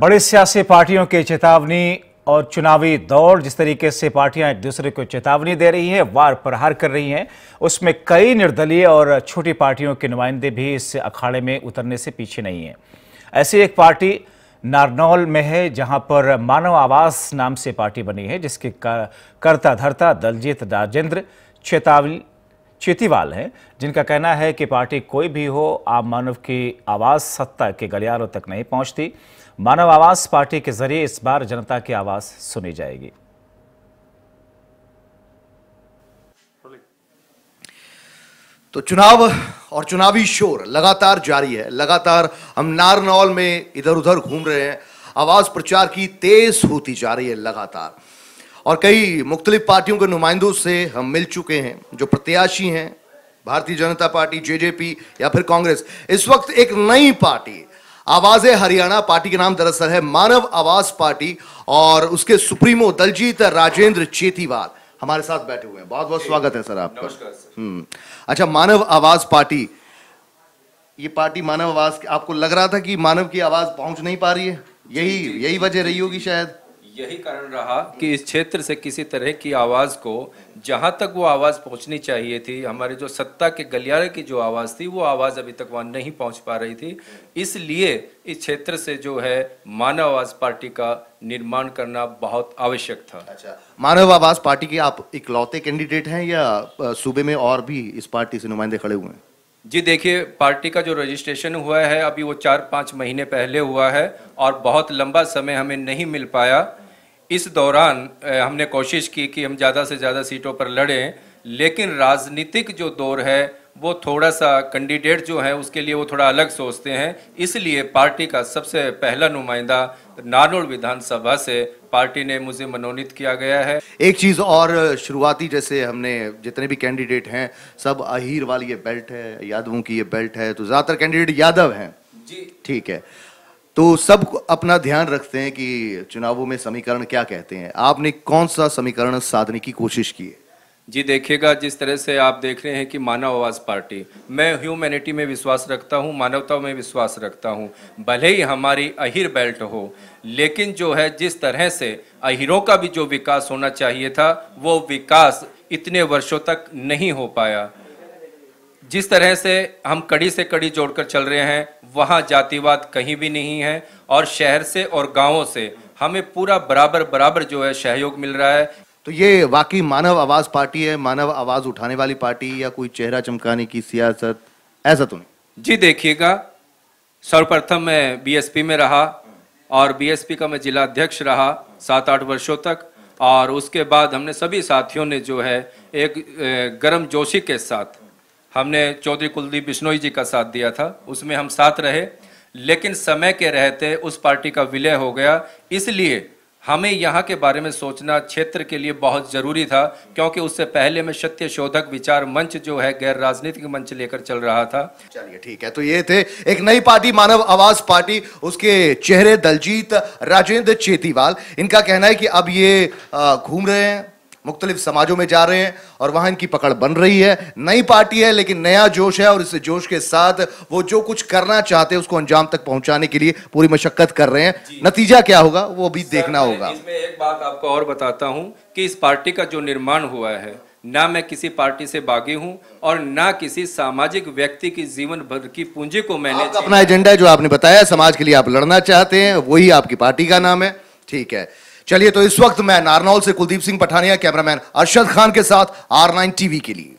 बड़े सियासी पार्टियों की चेतावनी और चुनावी दौड़ जिस तरीके से पार्टियां एक दूसरे को चेतावनी दे रही हैं वार प्रहार कर रही हैं उसमें कई निर्दलीय और छोटी पार्टियों के नुमाइंदे भी इस अखाड़े में उतरने से पीछे नहीं हैं ऐसी एक पार्टी नारनौल में है जहां पर मानव आवास नाम से पार्टी बनी है जिसके कर्ता धरता दलजीत राजेंद्र चेतावनी चेतीवाल हैं जिनका कहना है कि पार्टी कोई भी हो आम मानव की आवाज़ सत्ता के गलियारों तक नहीं पहुंचती मानव आवाज़ पार्टी के जरिए इस बार जनता की आवाज़ सुनी जाएगी तो चुनाव और चुनावी शोर लगातार जारी है लगातार हम नारनौल में इधर उधर घूम रहे हैं आवाज़ प्रचार की तेज होती जा रही है लगातार और कई मुख्तलिफ पार्टियों के नुमाइंदों से हम मिल चुके हैं जो प्रत्याशी हैं भारतीय जनता पार्टी जेजेपी या फिर कांग्रेस इस वक्त एक नई पार्टी आवाज हरियाणा पार्टी के नाम दरअसल है मानव आवाज पार्टी और उसके सुप्रीमो दलजीत राजेंद्र चेतीवाल हमारे साथ बैठे हुए हैं बहुत बहुत स्वागत है सर आपका हम्म। अच्छा मानव आवाज पार्टी ये पार्टी मानव आवाज आपको लग रहा था कि मानव की आवाज पहुंच नहीं पा रही है यही यही वजह रही होगी शायद यही कारण रहा कि इस क्षेत्र से किसी तरह की आवाज़ को जहां तक वो आवाज़ पहुंचनी चाहिए थी हमारे जो सत्ता के गलियारे की जो आवाज़ थी वो आवाज़ अभी तक वहां नहीं पहुंच पा रही थी इसलिए इस क्षेत्र से जो है मानव आवाज़ पार्टी का निर्माण करना बहुत आवश्यक था अच्छा मानव आवाज़ पार्टी के आप इकलौते कैंडिडेट हैं या सूबे में और भी इस पार्टी से नुमाइंदे खड़े हुए हैं जी देखिए पार्टी का जो रजिस्ट्रेशन हुआ है अभी वो चार पाँच महीने पहले हुआ है और बहुत लंबा समय हमें नहीं मिल पाया इस दौरान हमने कोशिश की कि हम ज़्यादा से ज़्यादा सीटों पर लड़ें लेकिन राजनीतिक जो दौर है वो थोड़ा सा कैंडिडेट जो है उसके लिए वो थोड़ा अलग सोचते हैं इसलिए पार्टी का सबसे पहला नुमाइंदा नानोड़ विधानसभा से पार्टी ने मुझे मनोनीत किया गया है एक चीज और शुरुआती जैसे हमने जितने भी कैंडिडेट हैं सब अहीर वाली ये बेल्ट है यादवों की ये बेल्ट है तो ज्यादातर कैंडिडेट यादव हैं जी ठीक है तो सब अपना ध्यान रखते हैं कि चुनावों में समीकरण क्या कहते हैं आपने कौन सा समीकरण साधने की कोशिश की है जी देखिएगा जिस तरह से आप देख रहे हैं कि मानव आवाज़ पार्टी मैं ह्यूमैनिटी में विश्वास रखता हूँ मानवता में विश्वास रखता हूँ भले ही हमारी अहिर बेल्ट हो लेकिन जो है जिस तरह से अहिरों का भी जो विकास होना चाहिए था वो विकास इतने वर्षों तक नहीं हो पाया जिस तरह से हम कड़ी से कड़ी जोड़कर चल रहे हैं वहाँ जातिवाद कहीं भी नहीं है और शहर से और गांवों से हमें पूरा बराबर बराबर जो है सहयोग मिल रहा है तो ये वाकई मानव आवाज़ पार्टी है मानव आवाज़ उठाने वाली पार्टी या कोई चेहरा चमकाने की सियासत ऐसा तो नहीं जी देखिएगा सर्वप्रथम मैं बीएसपी में रहा और बीएसपी का मैं जिला अध्यक्ष रहा सात आठ वर्षों तक और उसके बाद हमने सभी साथियों ने जो है एक गर्म जोशी के साथ हमने चौधरी कुलदीप बिश्नोई जी का साथ दिया था उसमें हम साथ रहे लेकिन समय के रहते उस पार्टी का विलय हो गया इसलिए हमें यहाँ के बारे में सोचना क्षेत्र के लिए बहुत ज़रूरी था क्योंकि उससे पहले में सत्य शोधक विचार मंच जो है गैर राजनीतिक मंच लेकर चल रहा था चलिए ठीक है तो ये थे एक नई पार्टी मानव आवाज पार्टी उसके चेहरे दलजीत राजेंद्र चेतीवाल इनका कहना है कि अब ये घूम रहे हैं मुख्तलिफ समाजों में जा रहे हैं और वहां इनकी पकड़ बन रही है नई पार्टी है लेकिन नया जोश है और इस जोश के साथ वो जो कुछ करना चाहते हैं उसको अंजाम तक पहुंचाने के लिए पूरी मशक्क़त कर रहे हैं नतीजा क्या होगा वो भी देखना होगा इसमें एक बात आपको और बताता हूँ कि इस पार्टी का जो निर्माण हुआ है ना मैं किसी पार्टी से बागी हूं और ना किसी सामाजिक व्यक्ति की जीवन भर की पूंजी को मैंने अपना एजेंडा जो आपने बताया समाज के लिए आप लड़ना चाहते हैं वही आपकी पार्टी का नाम है ठीक है चलिए तो इस वक्त मैं नारनौल से कुलदीप सिंह पठानिया कैमरामैन अरशद खान के साथ आर नाइन टीवी के लिए